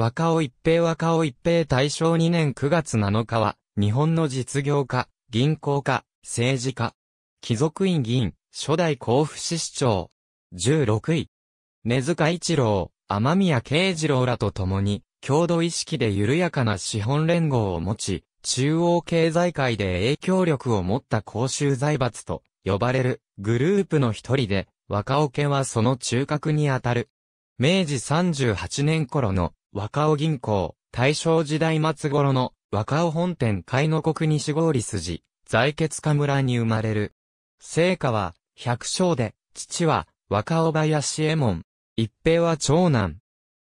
若尾一平若尾一平大正2年9月7日は、日本の実業家、銀行家、政治家、貴族院議員、初代甲府市市長。16位。根塚一郎、天宮慶次郎らと共に、郷土意識で緩やかな資本連合を持ち、中央経済界で影響力を持った公衆財閥と呼ばれるグループの一人で、若尾家はその中核にあたる。明治38年頃の若尾銀行、大正時代末頃の若尾本店海の国西郡筋、在決家村に生まれる。聖火は、百姓で、父は、若尾林右衛門。一平は長男。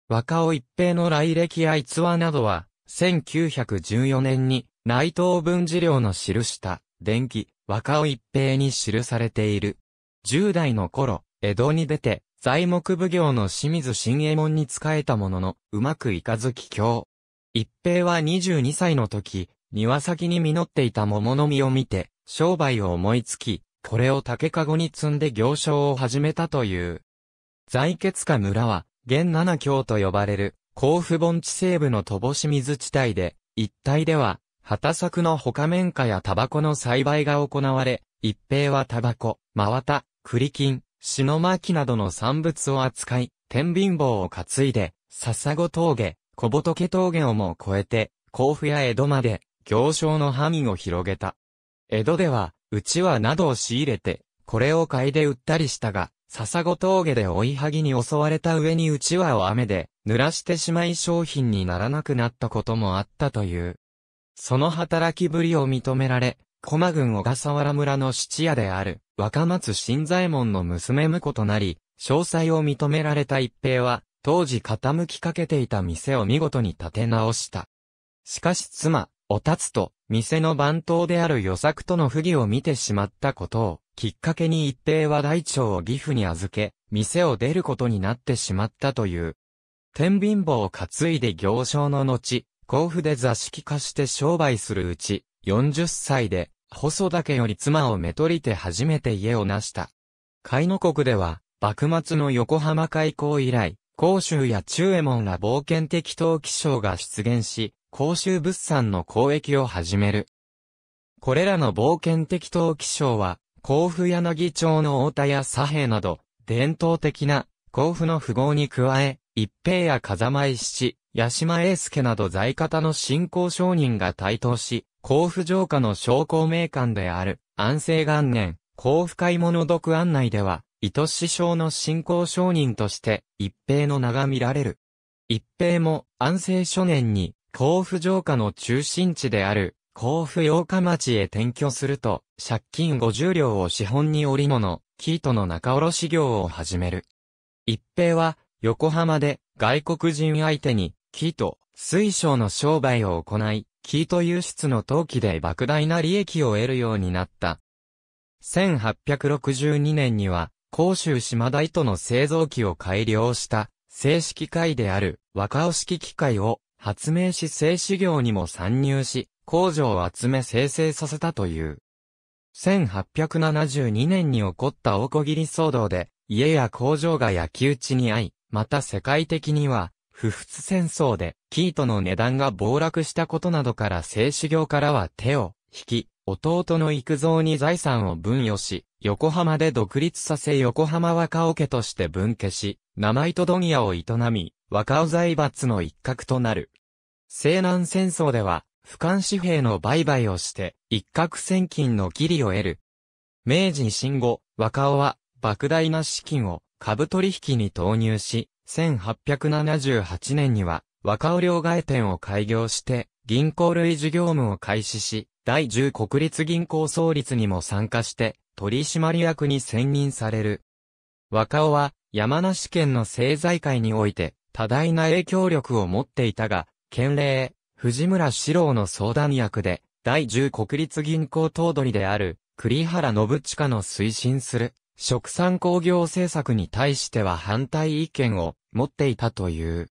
若尾一平の来歴や逸話などは、1914年に、内藤文治領の記した、伝記、若尾一平に記されている。10代の頃、江戸に出て、材木奉行の清水新右衛門に仕えたものの、うまくいかず帰郷。一平は22歳の時、庭先に実っていた桃の実を見て、商売を思いつき、これを竹籠に積んで行商を始めたという。在決家村は、現七郷と呼ばれる、甲府盆地西部の乏し水地帯で、一帯では、畑作の他綿花やタバコの栽培が行われ、一平はタバコ、真綿、栗金、篠巻などの産物を扱い、天秤棒を担いで、笹子峠、小仏峠をも越えて、甲府や江戸まで、行商の範囲を広げた。江戸では、うちわなどを仕入れて、これを買いで売ったりしたが、笹子峠で追いはぎに襲われた上にうちわを雨で、濡らしてしまい商品にならなくなったこともあったという。その働きぶりを認められ、駒郡小笠原村の質屋である、若松新左衛門の娘婿となり、詳細を認められた一平は、当時傾きかけていた店を見事に立て直した。しかし妻、お立つと、店の番頭である与作との不義を見てしまったことを、きっかけに一平は大腸を義父に預け、店を出ることになってしまったという。天秤棒を担いで行商の後、甲府で座敷化して商売するうち、40歳で、細田家より妻をめとりて初めて家を成した。海の国では、幕末の横浜開港以来、甲州や中衛門ら冒険的陶器商が出現し、甲州物産の交易を始める。これらの冒険的陶器商は、甲府柳町の太田や佐平など、伝統的な甲府の富豪に加え、一平や風間石、八島英介など在方の新興商人が台頭し、甲府城下の商工名館である、安政元年、甲府買物読案内では、糸師匠の信仰商人として、一平の名が見られる。一平も、安政初年に、甲府城下の中心地である、甲府八日町へ転居すると、借金50両を資本に織物、生糸の仲卸業を始める。一平は、横浜で、外国人相手に、生糸、水晶の商売を行い、ート輸出の陶器で莫大な利益を得るようになった。1862年には、甲州島大との製造機を改良した、正式機械である、若尾式機械を発明し製紙業にも参入し、工場を集め生成させたという。1872年に起こった大小切騒動で、家や工場が焼き打ちに遭い、また世界的には、不仏戦争で、キートの値段が暴落したことなどから製糸業からは手を引き、弟の育造に財産を分与し、横浜で独立させ横浜若尾家として分家し、生糸問屋を営み、若尾財閥の一角となる。西南戦争では、俯瞰紙幣の売買をして、一攫千金の義理を得る。明治維新後、若尾は、莫大な資金を株取引に投入し、1878年には、若尾両替店を開業して、銀行類事業務を開始し、第10国立銀行創立にも参加して、取締役に選任される。若尾は、山梨県の政財界において、多大な影響力を持っていたが、県令、藤村史郎の相談役で、第10国立銀行頭取である、栗原信近の推進する食産工業政策に対しては反対意見を持っていたという。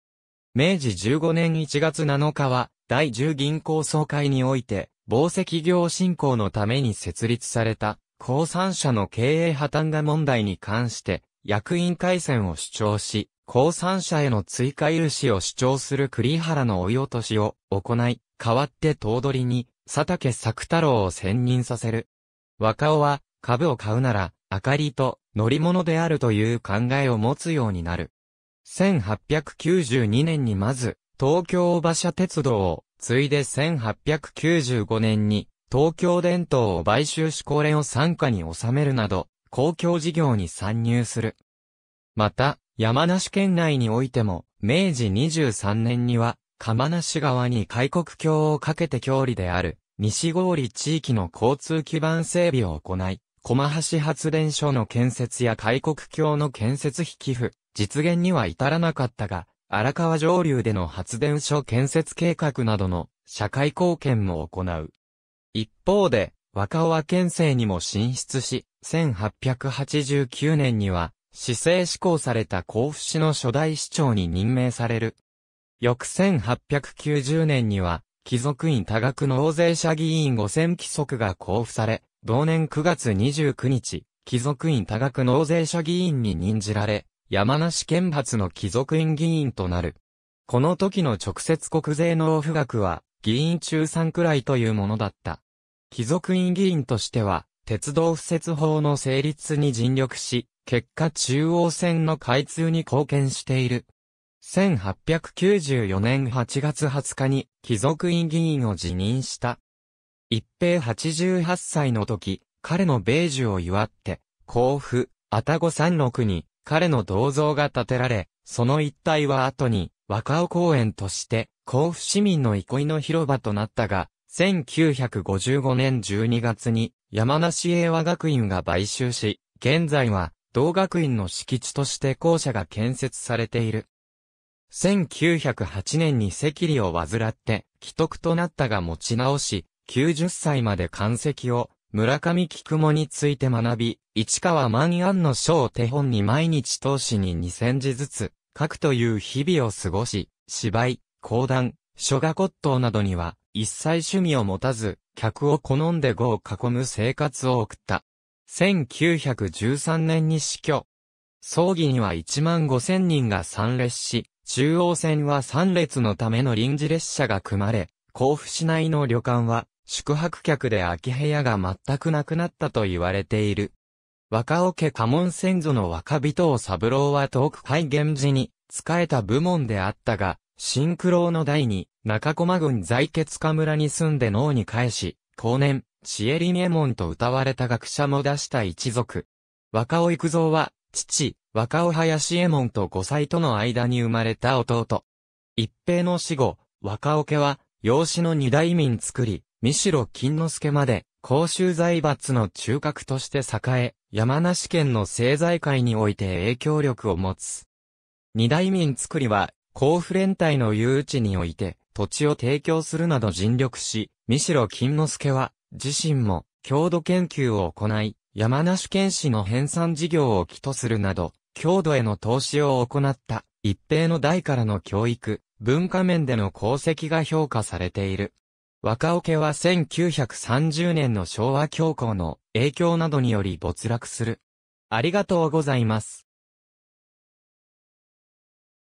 明治15年1月7日は、第10銀行総会において、防績業振興のために設立された、鉱産社の経営破綻が問題に関して、役員改選を主張し、鉱産社への追加融資を主張する栗原の追い落としを行い、代わって頭取に、佐竹作太郎を選任させる。若尾は、株を買うなら、明かりと乗り物であるという考えを持つようになる。1892年にまず、東京馬車鉄道を、ついで1895年に、東京電灯を買収しこれを参加に収めるなど、公共事業に参入する。また、山梨県内においても、明治23年には、釜梨川に開国橋をかけて郷里である、西郡地域の交通基盤整備を行い、駒橋発電所の建設や開国橋の建設費寄付、実現には至らなかったが、荒川上流での発電所建設計画などの社会貢献も行う。一方で、若尾は県政にも進出し、1889年には、市政施行された甲府市の初代市長に任命される。翌1890年には、貴族院多額の大税者議員5000規則が交付され、同年9月29日、貴族院多額納税者議員に任じられ、山梨県発の貴族院議員となる。この時の直接国税納付額は、議員中3くらいというものだった。貴族院議員としては、鉄道不設法の成立に尽力し、結果中央線の開通に貢献している。1894年8月20日に貴族院議員を辞任した。一平八十八歳の時、彼の米寿を祝って、甲府、愛宕山麓に彼の銅像が建てられ、その一帯は後に若尾公園として甲府市民の憩いの広場となったが、1955年12月に山梨英和学院が買収し、現在は同学院の敷地として校舎が建設されている。1908年に赤痢を患って、既得となったが持ち直し、90歳まで漢籍を、村上菊もについて学び、市川万安の書を手本に毎日投資に2000字ずつ、書くという日々を過ごし、芝居、講談、書画骨董などには、一切趣味を持たず、客を好んで語を囲む生活を送った。1913年に死去。葬儀には1万5千人が参列し、中央線は3列のための臨時列車が組まれ、甲府市内の旅館は宿泊客で空き部屋が全くなくなったと言われている。若尾家家先祖の若人を三郎は遠く海源寺に仕えた部門であったが、新九郎の代に中駒郡在決家村に住んで脳に返し、後年、シエリミエモンと歌われた学者も出した一族。若尾育造は、父、若尾林右衛門と五歳との間に生まれた弟。一平の死後、若尾家は、養子の二代民作り、三代金之助まで、公衆財閥の中核として栄え、山梨県の政財界において影響力を持つ。二大民作りは、甲府連帯の誘致において、土地を提供するなど尽力し、三代金之助は、自身も、郷土研究を行い、山梨県史の編纂事業を起とするなど、郷土への投資を行った、一平の代からの教育、文化面での功績が評価されている。若桶は1930年の昭和恐慌の影響などにより没落する。ありがとうございます。